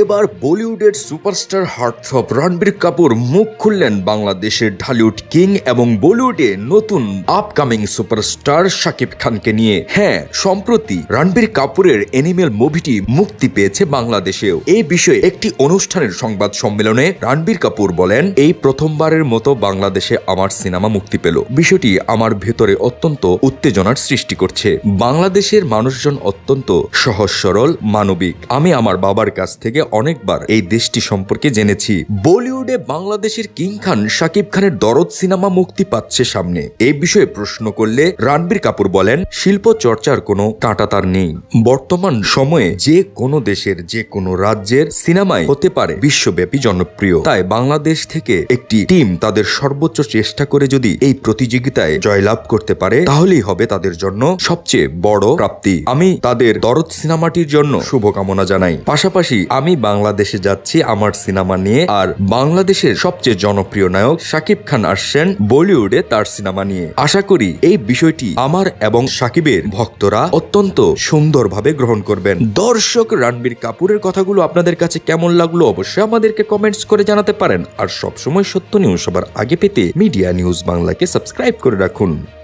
এবার বলিউডের সুপারস্টার হার্থপ রণবীর কাপুর মুখ খুললেন বাংলাদেশের ঢালিউড কিং এবং বলিউডে নতুন আপকামিং সুপারস্টার শাকিব খানকে নিয়ে হ্যাঁ সম্প্রতি রণবীর কাপুরের এনিমেল মুভিটি মুক্তি পেয়েছে বাংলাদেশেও এই বিষয়ে একটি অনুষ্ঠানের সংবাদ সম্মেলনে রণবীর কাপুর বলেন এই প্রথমবারের মতো বাংলাদেশে আমার সিনেমা মুক্তি পেল বিষয়টি আমার ভেতরে অত্যন্ত উত্তেজনার সৃষ্টি করছে বাংলাদেশের মানুষজন অত্যন্ত সহজ সরল মানবিক আমি আমার বাবার কাছ থেকে থেকে অনেকবার এই দেশটি সম্পর্কে জেনেছি বলিউডে বাংলাদেশের কিং খান শাকিব খানের দরদ সিনেমা মুক্তি পাচ্ছে সামনে এই বিষয়ে প্রশ্ন করলে রানবীর কাপুর বলেন শিল্প চর্চার কোনো কাঁটা তার নেই বর্তমান সময়ে যে কোনো দেশের যে কোনো রাজ্যের সিনেমায় হতে পারে বিশ্বব্যাপী জনপ্রিয় তাই বাংলাদেশ থেকে একটি টিম তাদের সর্বোচ্চ চেষ্টা করে যদি এই প্রতিযোগিতায় জয়লাভ করতে পারে তাহলেই হবে তাদের জন্য সবচেয়ে বড় প্রাপ্তি আমি তাদের দরদ সিনেমাটির জন্য শুভকামনা জানাই পাশাপাশি আমি আমি বাংলাদেশে যাচ্ছি আমার সিনেমা নিয়ে আর বাংলাদেশের সবচেয়ে জনপ্রিয় নায়ক শাকিব খান আসছেন বলিউডে তার সিনেমা নিয়ে আশা করি এই বিষয়টি আমার এবং সাকিবের ভক্তরা অত্যন্ত সুন্দরভাবে গ্রহণ করবেন দর্শক রণবীর কাপুরের কথাগুলো আপনাদের কাছে কেমন লাগলো অবশ্যই আমাদেরকে কমেন্টস করে জানাতে পারেন আর সবসময় সত্য নিউজ সবার আগে পেতে মিডিয়া নিউজ বাংলাকে সাবস্ক্রাইব করে রাখুন